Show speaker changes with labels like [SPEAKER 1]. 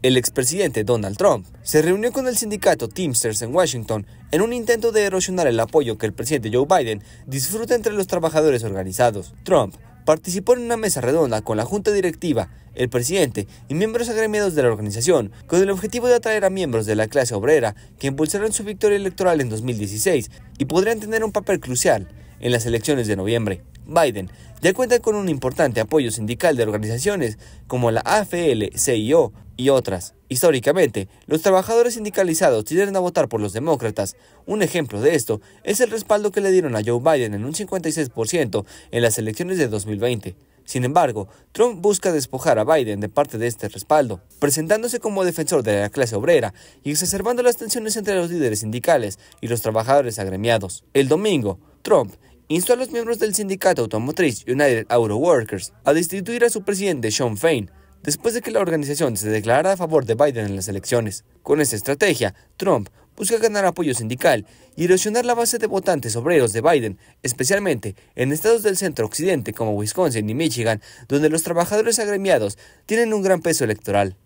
[SPEAKER 1] El expresidente Donald Trump se reunió con el sindicato Teamsters en Washington en un intento de erosionar el apoyo que el presidente Joe Biden disfruta entre los trabajadores organizados. Trump participó en una mesa redonda con la junta directiva, el presidente y miembros agremiados de la organización, con el objetivo de atraer a miembros de la clase obrera que impulsaron su victoria electoral en 2016 y podrían tener un papel crucial en las elecciones de noviembre. Biden ya cuenta con un importante apoyo sindical de organizaciones como la AFL-CIO, y otras. Históricamente, los trabajadores sindicalizados tienden a votar por los demócratas. Un ejemplo de esto es el respaldo que le dieron a Joe Biden en un 56% en las elecciones de 2020. Sin embargo, Trump busca despojar a Biden de parte de este respaldo, presentándose como defensor de la clase obrera y exacerbando las tensiones entre los líderes sindicales y los trabajadores agremiados. El domingo, Trump instó a los miembros del sindicato automotriz United Auto Workers a destituir a su presidente Sean Fein. Después de que la organización se declarara a favor de Biden en las elecciones, con esta estrategia, Trump busca ganar apoyo sindical y erosionar la base de votantes obreros de Biden, especialmente en estados del centro-occidente como Wisconsin y Michigan, donde los trabajadores agremiados tienen un gran peso electoral.